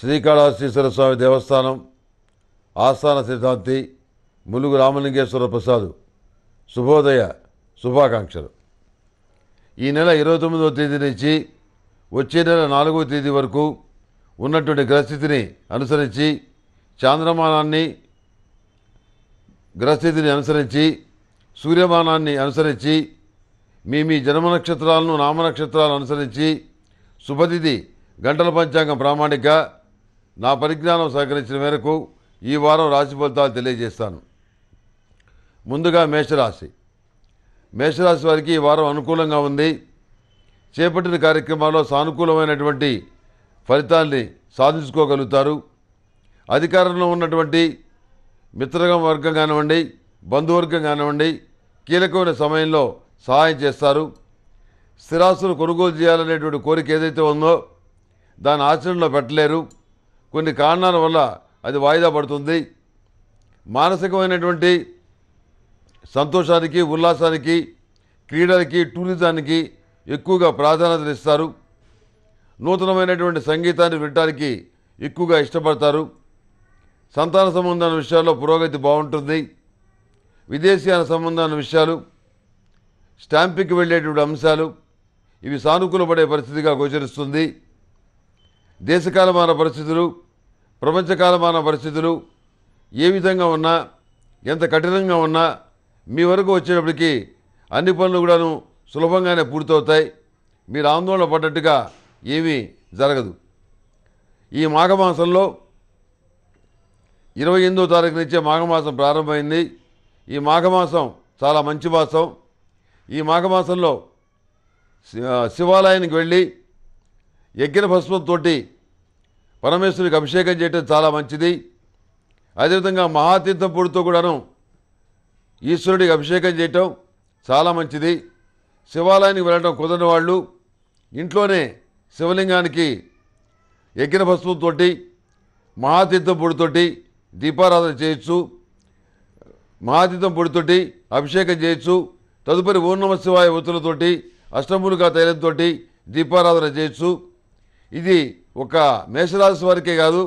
శ్రీకాళహస్తీశ్వర స్వామి దేవస్థానం ఆస్థాన సిద్ధాంతి ములుగు రామలింగేశ్వర ప్రసాద్ శుభోదయ శుభాకాంక్షలు ఈ నెల ఇరవై తొమ్మిదవ తేదీ నుంచి వచ్చే నెల నాలుగవ తేదీ వరకు ఉన్నటువంటి గ్రహస్థితిని అనుసరించి చాంద్రమానాన్ని గ్రహస్థితిని అనుసరించి సూర్యమానాన్ని అనుసరించి మీ మీ జన్మ నక్షత్రాలను నామనక్షత్రాలను అనుసరించి శుభతిథి గంటల పంచాంగం ప్రామాణిక నా పరిజ్ఞానం సహకరించిన మేరకు ఈ వారం రాశి ఫలితాలు తెలియజేస్తాను ముందుగా మేషరాశి మేషరాశి వారికి ఈ వారం అనుకూలంగా ఉంది చేపట్టిన కార్యక్రమాల్లో సానుకూలమైనటువంటి ఫలితాల్ని సాధించుకోగలుగుతారు అధికారంలో ఉన్నటువంటి మిత్రగం వర్గం కానివ్వండి బంధువర్గం కానివ్వండి కీలకమైన సమయంలో సహాయం చేస్తారు స్థిరాస్తులు కొనుగోలు చేయాలనేటువంటి కోరిక ఏదైతే ఉందో దాని ఆచరణలో పెట్టలేరు కొన్ని కారణాల వల్ల అది వాయిదా పడుతుంది మానసికమైనటువంటి సంతోషానికి ఉల్లాసానికి క్రీడలకి టూరిజానికి ఎక్కువగా ప్రాధాన్యత ఇస్తారు నూతనమైనటువంటి సంగీతాన్ని వినటానికి ఎక్కువగా ఇష్టపడతారు సంతాన సంబంధాల విషయాల్లో పురోగతి బాగుంటుంది విదేశీయాల సంబంధాల విషయాలు స్టాంపింగ్కి వెళ్ళేటువంటి అంశాలు ఇవి సానుకూలపడే పరిస్థితిగా గోచరిస్తుంది దేశకాలమాన పరిస్థితులు ప్రపంచకాలమాన పరిస్థితులు ఏ విధంగా ఉన్నా ఎంత కఠినంగా ఉన్నా మీ వరకు వచ్చేటప్పటికి అన్ని పనులు కూడాను సులభంగానే పూర్తవుతాయి మీరు ఆందోళన పడ్డట్టుగా ఏమీ జరగదు ఈ మాఘమాసంలో ఇరవై ఎనిమిదో తారీఖు నుంచే మాఘమాసం ప్రారంభమైంది ఈ మాఘమాసం చాలా మంచి మాసం ఈ మాఘమాసంలో శివాలయానికి వెళ్ళి యజ్ఞ భస్మంతో పరమేశ్వరికి అభిషేకం చేయటం చాలా మంచిది అదేవిధంగా మహాతీర్థం పొడితో కూడాను ఈశ్వరుడికి అభిషేకం చేయటం చాలా మంచిది శివాలయానికి వెళ్ళడం కుదరని వాళ్ళు ఇంట్లోనే శివలింగానికి ఎగ్గిన భస్మంతో మహాతీర్థం పొడితోటి దీపారాధన చేయొచ్చు మహాతీర్థం పొడితోటి అభిషేకం చేయొచ్చు తదుపరి ఓర్ణమ శివాయ ఉత్తులతోటి అష్టములుగా తైలంతో దీపారాధన చేయొచ్చు ఇది ఒక మేషరాశి వారికే కాదు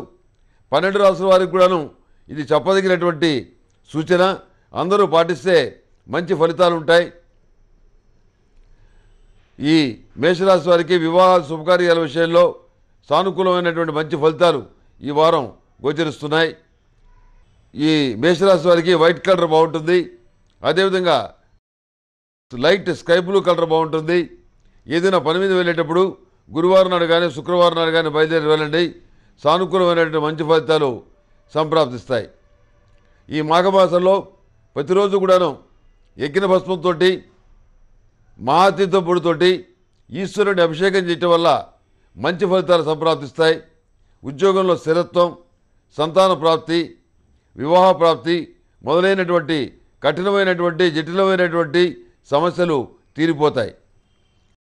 పన్నెండు రాసుల వారికి కూడాను ఇది చెప్పదగినటువంటి సూచన అందరూ పాటిస్తే మంచి ఫలితాలు ఉంటాయి ఈ మేషరాశి వారికి వివాహ శుభకార్యాల విషయంలో సానుకూలమైనటువంటి మంచి ఫలితాలు ఈ వారం గోచరిస్తున్నాయి ఈ మేషరాశి వారికి వైట్ కలర్ బాగుంటుంది అదేవిధంగా లైట్ స్కై బ్లూ కలర్ బాగుంటుంది ఏదైనా పని మీద వెళ్ళేటప్పుడు గురువారం నాడు కానీ శుక్రవారం నాడు కానీ బయలుదేరి వెళ్ళండి సానుకూలమైనటువంటి మంచి ఫలితాలు సంప్రాప్తిస్తాయి ఈ మాఘమాసంలో ప్రతిరోజు కూడాను ఎక్కిన భస్మంతో మహాతీర్థం పొడితోటి ఈశ్వరుని అభిషేకం చేయటం వల్ల మంచి ఫలితాలు సంప్రాప్తిస్తాయి ఉద్యోగంలో స్థిరత్వం సంతాన ప్రాప్తి వివాహ ప్రాప్తి మొదలైనటువంటి కఠినమైనటువంటి జటిలమైనటువంటి సమస్యలు తీరిపోతాయి